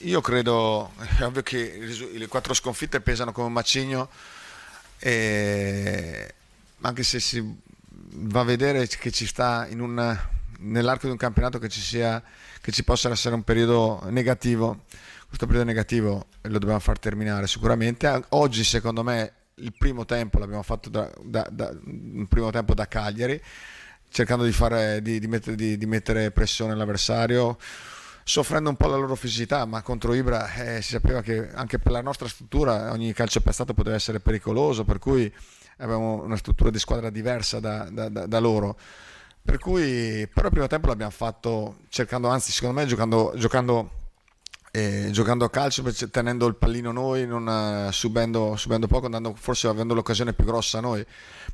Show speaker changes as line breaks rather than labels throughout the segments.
Io credo, è ovvio che le quattro sconfitte pesano come un macigno, e anche se si va a vedere che ci sta nell'arco di un campionato che ci, sia, che ci possa essere un periodo negativo, questo periodo negativo lo dobbiamo far terminare sicuramente. Oggi secondo me il primo tempo l'abbiamo fatto da, da, da, un primo tempo da Cagliari, cercando di, fare, di, di, mettere, di mettere pressione all'avversario soffrendo un po' la loro fisicità, ma contro Ibra eh, si sapeva che anche per la nostra struttura ogni calcio piazzato poteva essere pericoloso, per cui avevamo una struttura di squadra diversa da, da, da, da loro. Per cui però il primo tempo l'abbiamo fatto cercando, anzi secondo me giocando, giocando eh, giocando a calcio, tenendo il pallino noi, non, eh, subendo, subendo poco, andando, forse avendo l'occasione più grossa noi.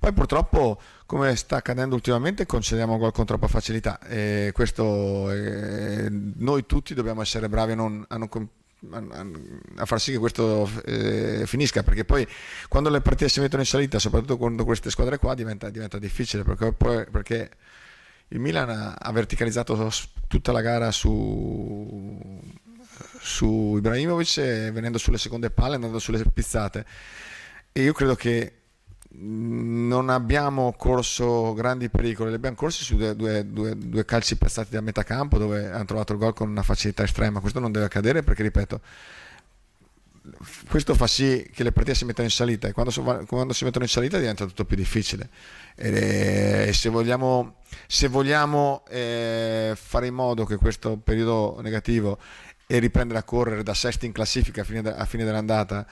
Poi purtroppo, come sta accadendo ultimamente, concediamo gol con troppa facilità. E questo, eh, noi tutti dobbiamo essere bravi a non, a non a far sì che questo eh, finisca perché poi quando le partite si mettono in salita soprattutto quando queste squadre qua diventa, diventa difficile perché, poi, perché, il Milan ha verticalizzato tutta la gara su su Ibrahimovic e venendo sulle seconde palle, andando sulle pizzate. E io credo che mm, non abbiamo corso grandi pericoli, li abbiamo corsi su due, due, due, due, calci piazzati da metà campo dove hanno trovato il gol con una facilità estrema. Questo non deve accadere perché, ripeto, questo fa sì che le partite si mettano in salita e quando, so, quando si mettono in salita diventa tutto più difficile. E, se vogliamo, se vogliamo eh, fare in modo che questo periodo negativo e riprendere a correre da sesti in classifica a fine, a fine dell'andata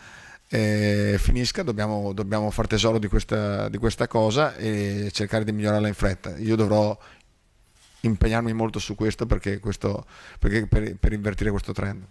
eh, finisca, dobbiamo, dobbiamo far tesoro di questa, di questa cosa e cercare di migliorarla in fretta. Io dovrò impegnarmi molto su questo perché, questo, perché per, per invertire questo trend.